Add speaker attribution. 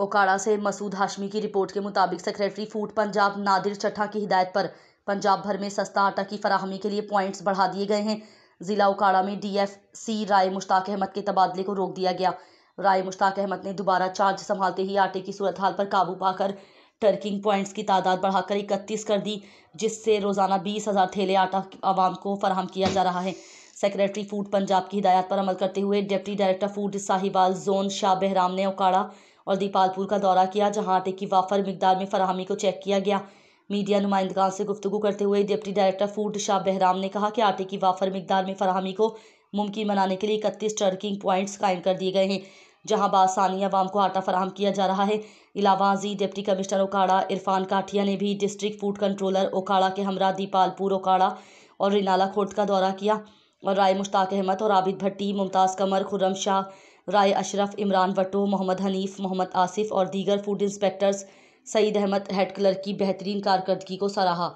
Speaker 1: ओकाड़ा से मसूद हाशमी की रिपोर्ट के मुताबिक सेक्रेटरी फूड पंजाब नादिर चट्ठा की हिदायत पर पंजाब भर में सस्ता आटा की फराहमी के लिए पॉइंट्स बढ़ा दिए गए हैं ज़िला ओकाड़ा में डीएफसी राय मुश्ताक अहमद के तबादले को रोक दिया गया राय मुश्ताक अहमद ने दोबारा चार्ज संभालते ही आटे की सूरत हाल पर काबू पाकर टर्किंग पॉइंट्स की तादाद बढ़ाकर इकतीस कर दी जिससे रोज़ाना बीस हज़ार थैले आटा आवाम को फराहम किया जा रहा है सेक्रेटरी फूड पंजाब की हिदायत पर अमल करते हुए deputy director food Sahiwal zone Shah Bahram ने ओकाड़ा और दीपालपुर का दौरा किया जहाँ आटे की वाफर मकदार में फरहमी को चेक किया गया मीडिया नुमाइंदगान से गुफ्तु करते हुए deputy director food Shah Bahram ने कहा कि आटे की वाफर मकदार में फरहमी को मुमकिन बनाने के लिए इकतीस ट्रकिंग पॉइंट्स कायम कर दिए गए हैं जहाँ बासानी आवाम को आटा फराहम किया जा रहा है इलावाजी जी डिप्टी कमिश्नर ओकाड़ा इरफान काठिया ने भी डिस्ट्रिक्ट फूड कंट्रोलर ओकाड़ा के हमरा दीपालपुर ओकाड़ा और रिनाला खोर्द का दौरा किया और राय मुश्ताक अहमद और आबिद भट्टी मुमताज़ कमर खुर्रम शाह राय अशरफ इमरान वटो मोहम्मद हनीफ मोहम्मद आसिफ और दीगर food inspectors Saeed Ahmed head clerk की बेहतरीन कारकर्दगी को सराहा